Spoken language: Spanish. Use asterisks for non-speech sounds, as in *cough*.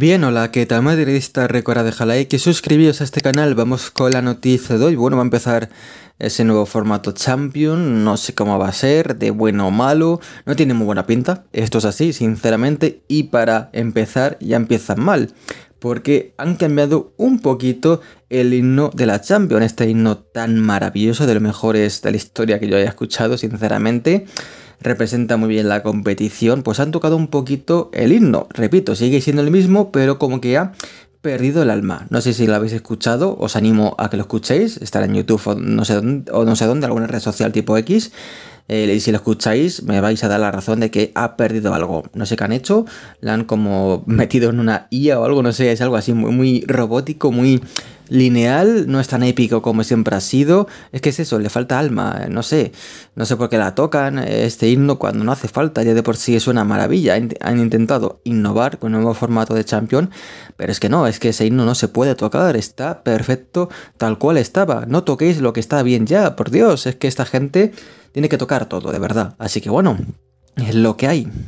Bien, hola, ¿qué tal madridista? Recuerda dejar like y suscribiros a este canal. Vamos con la noticia de hoy. Bueno, va a empezar ese nuevo formato Champion. No sé cómo va a ser, de bueno o malo. No tiene muy buena pinta. Esto es así, sinceramente. Y para empezar, ya empiezan mal porque han cambiado un poquito el himno de la Champions, este himno tan maravilloso, de los mejores de la historia que yo haya escuchado, sinceramente. Representa muy bien la competición, pues han tocado un poquito el himno. Repito, sigue siendo el mismo, pero como que ha perdido el alma. No sé si lo habéis escuchado, os animo a que lo escuchéis. Estará en YouTube no sé o no sé dónde alguna red social tipo X. Eh, y si lo escucháis me vais a dar la razón de que ha perdido algo. No sé qué han hecho, la han como *laughs* metido en una IA o algo, no sé, es algo así muy, muy robótico, muy lineal, no es tan épico como siempre ha sido. Es que es eso, le falta alma, eh, no sé. No sé por qué la tocan eh, este himno cuando no hace falta, ya de por sí es una maravilla. Han intentado innovar con un nuevo formato de Champion, pero es que no, es que ese himno no se puede tocar, está perfecto tal cual estaba. No toquéis lo que está bien ya, por Dios, es que esta gente tiene que tocar todo, de verdad. Así que bueno, es lo que hay.